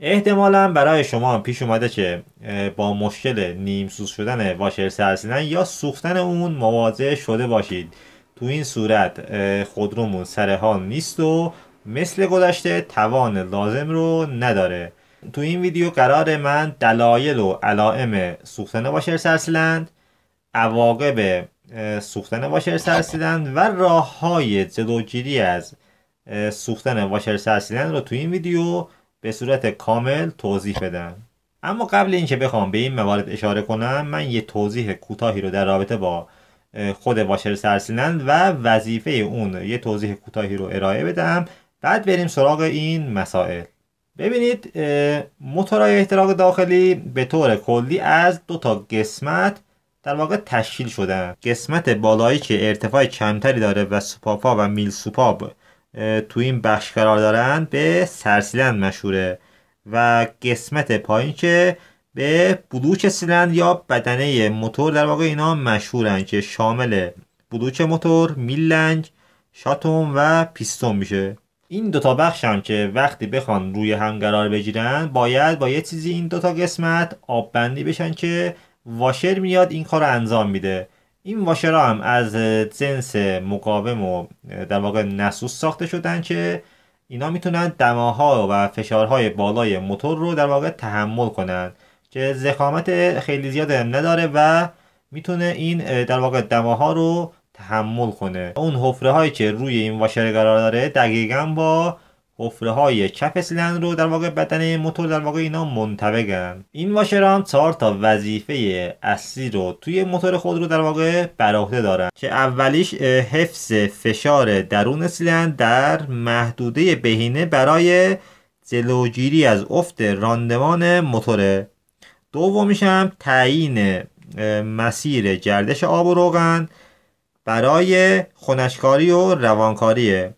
احتمالا برای شما پیش اومده که با مشکل نیم سوز شدن واشر سرسیدن یا سوختن اون مواجه شده باشید تو این صورت خودرومون سر حال نیست و مثل گذشته توان لازم رو نداره تو این ویدیو قرار من دلایل و علائم سوختن واشر سرسیلند عواقب سوختن واشر سرسیلند و راه های جلوگیری از سوختن واشر سرسیلند رو تو این ویدیو به صورت کامل توضیح بدم اما قبل اینکه بخوام به این موارد اشاره کنم من یه توضیح کوتاهی رو در رابطه با خود واشر سرسیلند و وظیفه اون یه توضیح کوتاهی رو ارائه بدم بعد بریم سراغ این مسائل ببینید موتورهای احتراق داخلی به طور کلی از دو تا قسمت در واقع تشکیل شدن قسمت بالایی که ارتفاع کمتری داره و سوپاپا و میل سوپاپ تو این بخش قرار دارن به سرسیلند مشهوره و قسمت پایین که به بلوچ سیلند یا بدنه موتور در واقع اینا مشهورن که شامل بلوچ موتور، میلنگ، شاتون و پیستون میشه این دوتا بخش هم که وقتی بخوان روی هم قرار بگیرن باید با یه چیزی این دوتا قسمت آب بندی بشن که واشر میاد این کار رو انجام میده این واشرا هم از جنس مقاوم و در واقع نسوس ساخته شدن که اینا میتونن دماها و فشارهای بالای موتور رو در واقع تحمل کنند که زخامت خیلی زیاد نداره و میتونه این در واقع دماها رو تحمل کنه اون حفره هایی که روی این واشر قرار داره دقیقا با حفره های کف سیلندر رو در واقع بدن موتور در واقع اینا منطبقن این واشران چهار تا وظیفه اصلی رو توی موتور خود رو در واقع بر عهده دارن که اولیش حفظ فشار درون سیلندر در محدوده بهینه برای جلوگیری از افت راندمان موتور دومیش هم تعیین مسیر گردش آب و روغن برای خنشکاری و روانکاریه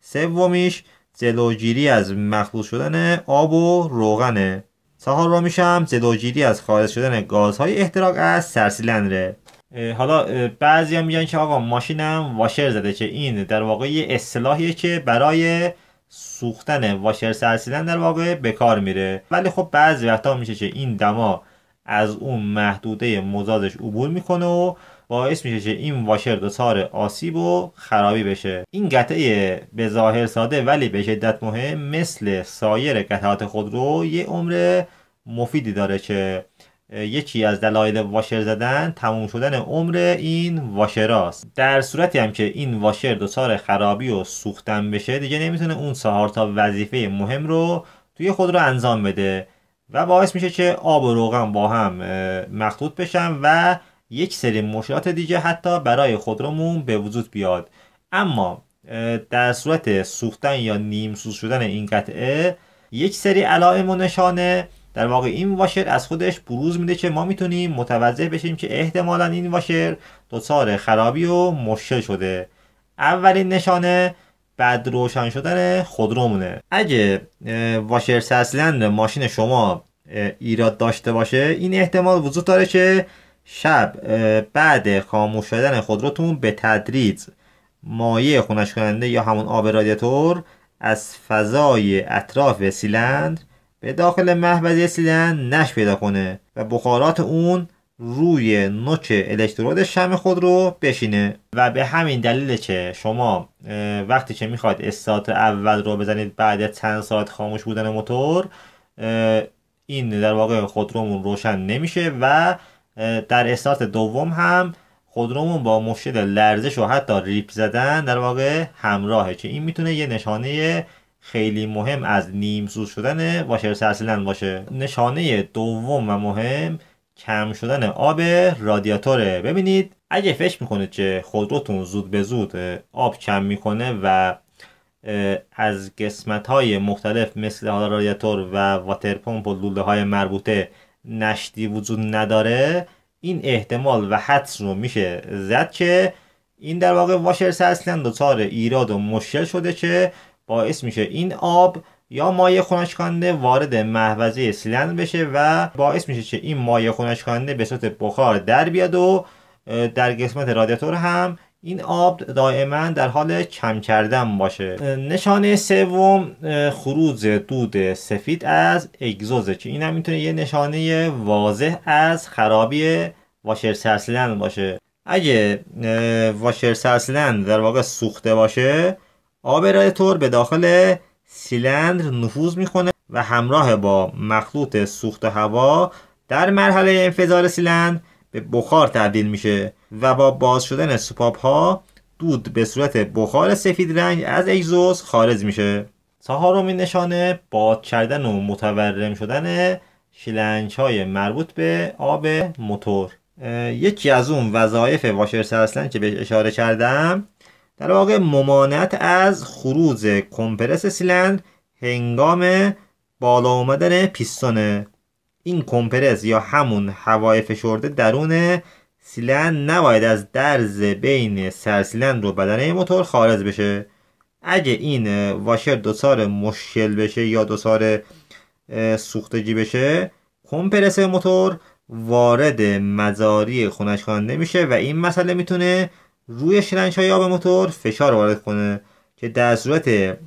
سومیش جلوگیری از مخلوط شدن آب و روغنه رو میشم جلوگیری از خارج شدن گازهای احتراق از سرسیلندره حالا هم میگن که آقا ماشینم واشر زده که این در واقع یه اصطلاحیه که برای سوختن واشر سرسیلند در واقع به کار میره ولی خب بعضی وقتا میشه که این دما از اون محدوده مزادش عبور میکنه و باعث میشه که این واشر دچار آسیب و خرابی بشه این قطعه به ظاهر ساده ولی به شدت مهم مثل سایر قطعات خودرو یه عمر مفیدی داره که یکی از دلایل واشر زدن تموم شدن عمر این واشراست در صورتی هم که این واشر دچار خرابی و سوختن بشه دیگه نمیتونه اون سهار تا وظیفه مهم رو توی خود رو انجام بده و باعث میشه که آب و روغن با هم مخلوط بشن و یک سری مشکلات دیگه حتی برای خودرومون به وجود بیاد اما در صورت سوختن یا نیم سوز شدن این قطعه یک سری علائم و نشانه در واقع این واشر از خودش بروز میده که ما میتونیم متوجه بشیم که احتمالا این واشر دچار خرابی و مشکل شده اولین نشانه بد روشن شدن خودرومونه اگه واشر سسلند ماشین شما ایراد داشته باشه این احتمال وجود داره که شب بعد خاموش شدن خودروتون به تدریج مایع خونش کننده یا همون آب رادیاتور از فضای اطراف سیلندر به داخل محفظه سیلندر نش پیدا کنه و بخارات اون روی نوک الکترود شم خود رو بشینه و به همین دلیل که شما وقتی که میخواد استارت اول رو بزنید بعد چند ساعت خاموش بودن موتور این در واقع خودرومون روشن نمیشه و در استارت دوم هم خودرومون با مشکل لرزش و حتی ریپ زدن در واقع همراهه که این میتونه یه نشانه خیلی مهم از نیم سوز شدن واشر سرسیلن باشه نشانه دوم و مهم کم شدن آب رادیاتوره ببینید اگه فکر میکنید که خودروتون زود به زود آب کم میکنه و از قسمت های مختلف مثل رادیاتور و واتر پمپ و لوله های مربوطه نشتی وجود نداره این احتمال و حدس رو میشه زد که این در واقع واشرس اصلا دچار ایراد و مشکل شده که باعث میشه این آب یا مایع خنک وارد محوزه سلند بشه و باعث میشه که این مایع خنک به صورت بخار در بیاد و در قسمت رادیاتور هم این آب دائما در حال کم کردن باشه نشانه سوم خروج دود سفید از اگزوزه که این هم میتونه یه نشانه واضح از خرابی واشر سرسلند باشه اگه واشر سرسلند در واقع سوخته باشه آب طور به داخل سیلندر نفوذ میکنه و همراه با مخلوط سوخت هوا در مرحله انفجار سیلندر به بخار تبدیل میشه و با باز شدن سوپاپ ها دود به صورت بخار سفید رنگ از اگزوز خارج میشه چهارمین نشانه باد کردن و متورم شدن شلنج های مربوط به آب موتور یکی از اون وظایف واشر سرسلن که بهش اشاره کردم در واقع ممانعت از خروج کمپرس سیلند هنگام بالا اومدن پیستونه این کمپرس یا همون هوای فشرده درون سیلند نباید از درز بین سرسیلند رو بدنه موتور خارج بشه اگه این واشر دوسار مشکل بشه یا دوسار سوختگی بشه کمپرس موتور وارد مزاری خونش کننده میشه و این مسئله میتونه روی شلنش های آب موتور فشار وارد کنه که در صورت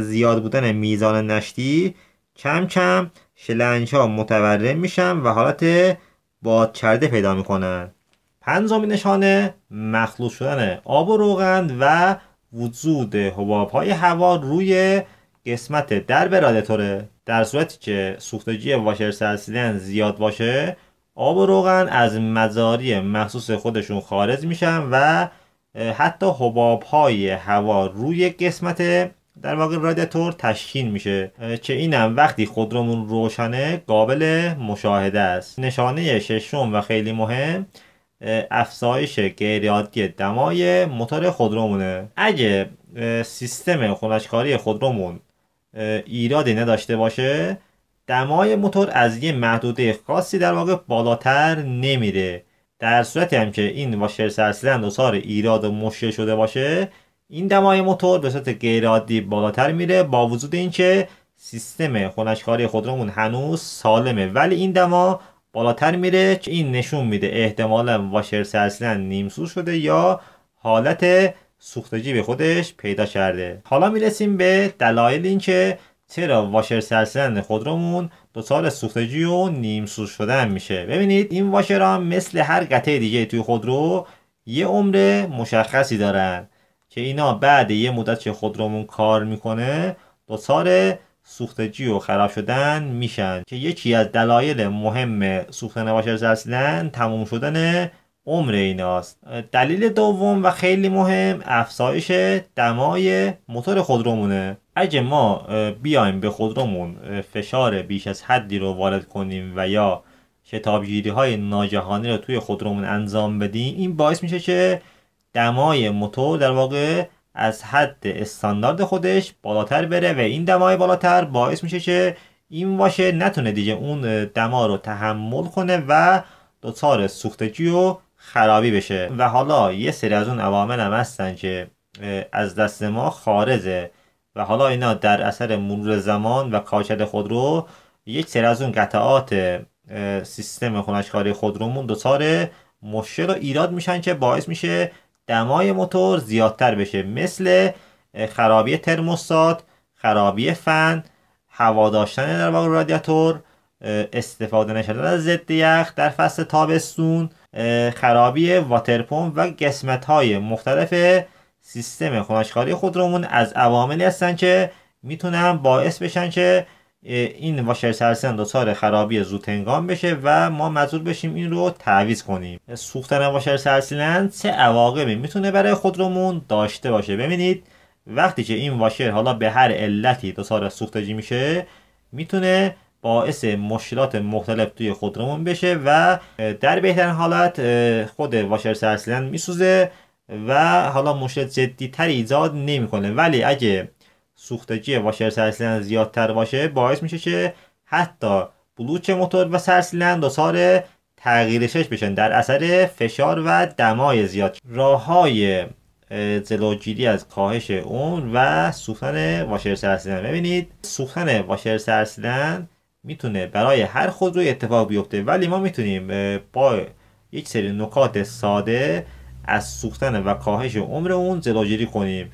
زیاد بودن میزان نشتی کم کم شلنج ها متورم میشن و حالت بادچرده پیدا میکنن پنجمین نشانه مخلوط شدن آب و روغن و وجود حباب های هوا روی قسمت در رادیاتوره در صورتی که سوختگی واشر سرسیدن زیاد باشه آب و روغن از مزاری مخصوص خودشون خارج میشن و حتی حباب های هوا روی قسمت در واقع رادیاتور تشکیل میشه که اینم وقتی خودرومون روشنه قابل مشاهده است نشانه ششم و خیلی مهم افزایش غیرعادی دمای موتور خودرومونه اگه سیستم خونشکاری خودرومون ایرادی نداشته باشه دمای موتور از یه محدوده خاصی در واقع بالاتر نمیره در صورتی هم که این واشر سرسیلند سار ایراد مشکل شده باشه این دمای موتور به صورت غیرعادی بالاتر میره با وجود اینکه سیستم خنشکاری خودرومون هنوز سالمه ولی این دما بالاتر میره که این نشون میده احتمالا واشر سرسلن نیمسو شده یا حالت سوختگی به خودش پیدا کرده حالا میرسیم به دلایل اینکه چرا واشر سرسلن خودرومون سال سوختگی و نیمسو شدن میشه ببینید این ها مثل هر قطعه دیگه توی خودرو یه عمر مشخصی دارن که اینا بعد یه مدت که خودرومون کار میکنه دچار سوختگی و خراب شدن میشن که یکی از دلایل مهم سوخت از سلسیدن تموم شدن عمر ایناست دلیل دوم و خیلی مهم افزایش دمای موتور خودرومونه اگه ما بیایم به خودرومون فشار بیش از حدی رو وارد کنیم و یا شتابگیری های ناجهانی رو توی خودرومون انجام بدیم این باعث میشه که دمای موتور در واقع از حد استاندارد خودش بالاتر بره و این دمای بالاتر باعث میشه که این واشه نتونه دیگه اون دما رو تحمل کنه و دچار سوختگی و خرابی بشه و حالا یه سری از اون عوامل هم هستن که از دست ما خارجه و حالا اینا در اثر مرور زمان و خود خودرو یک سری از اون قطعات سیستم خونشکاری خودرومون دچار مشکل و ایراد میشن که باعث میشه دمای موتور زیادتر بشه مثل خرابی ترموستات خرابی فن هوا داشتن در واقع رادیاتور استفاده نشدن از ضد یخ در فصل تابستون خرابی واترپون و قسمت های مختلف سیستم خونشکاری خودرومون از عواملی هستن که میتونن باعث بشن که این واشر سرسن دچار خرابی زود بشه و ما مجبور بشیم این رو تعویض کنیم سوختن واشر سرسیلند چه عواقبی میتونه برای خودمون داشته باشه ببینید وقتی که این واشر حالا به هر علتی دچار سوختگی میشه میتونه باعث مشکلات مختلف توی خودرومون بشه و در بهترین حالت خود واشر سرسیلند میسوزه و حالا مشکل جدی تری ایجاد نمیکنه ولی اگه سوختگی واشر سرسیلند زیادتر باشه باعث میشه که حتی بلوچ موتور و سرسیلند دچار تغییر شش بشن در اثر فشار و دمای زیاد راه های جلوگیری از کاهش اون و سوختن واشر سرسیلند ببینید سوختن واشر سرسیلند میتونه برای هر روی اتفاق بیفته ولی ما میتونیم با یک سری نکات ساده از سوختن و کاهش عمر اون جلوگیری کنیم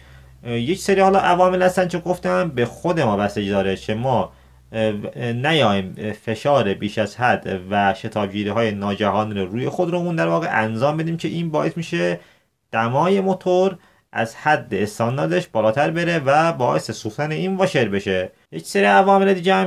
یک سری حالا عوامل هستن که گفتم به خود ما بستگی داره که ما نیایم فشار بیش از حد و شتابگیری های ناجهان رو روی خودمون در واقع انجام بدیم که این باعث میشه دمای موتور از حد استانداردش بالاتر بره و باعث سوختن این واشر بشه یک سری عوامل دیگه هم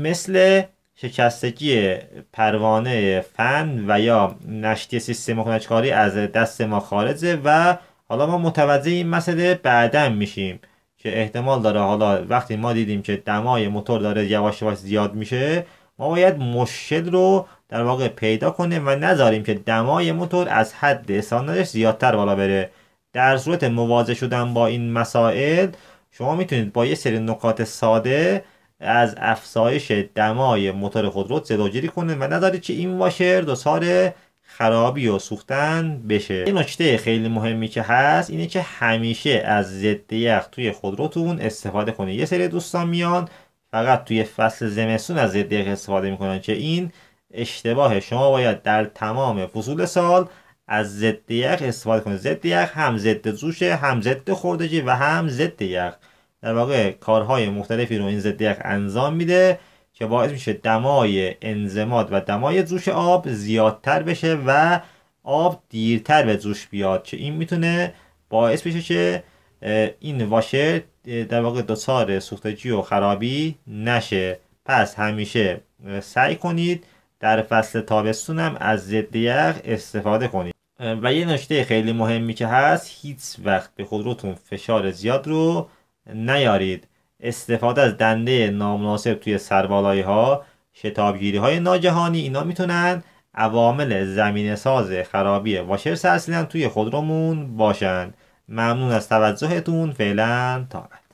مثل شکستگی پروانه فن و یا نشتی سیستم خونچکاری از دست ما خارجه و حالا ما متوجه این مسئله بعدا میشیم که احتمال داره حالا وقتی ما دیدیم که دمای موتور داره یواش یواش زیاد میشه ما باید مشکل رو در واقع پیدا کنیم و نذاریم که دمای موتور از حد استانداردش زیادتر بالا بره در صورت مواجه شدن با این مسائل شما میتونید با یه سری نکات ساده از افزایش دمای موتور خودرو جلوگیری کنید و نذارید که این واشر دچار خرابی و سوختن بشه یه نکته خیلی مهمی که هست اینه که همیشه از ضد یخ توی خودروتون استفاده کنید یه سری دوستان میان فقط توی فصل زمستون از ضد یخ استفاده میکنن که این اشتباه شما باید در تمام فصول سال از ضد یخ استفاده کنید ضد یخ هم ضد زوشه هم ضد خوردگی و هم ضد یخ در واقع کارهای مختلفی رو این ضد یخ انجام میده که باعث میشه دمای انزمات و دمای جوش آب زیادتر بشه و آب دیرتر به جوش بیاد که این میتونه باعث بشه که این واشر در واقع دچار سوختگی و خرابی نشه پس همیشه سعی کنید در فصل تابستون هم از ضد یخ استفاده کنید و یه نکته خیلی مهمی که هست هیچ وقت به خودروتون فشار زیاد رو نیارید استفاده از دنده نامناسب توی سربالایی ها شتابگیری های ناجهانی اینا میتونن عوامل زمین ساز خرابی واشر اصلا توی خودرومون باشن ممنون از توجهتون فعلا تا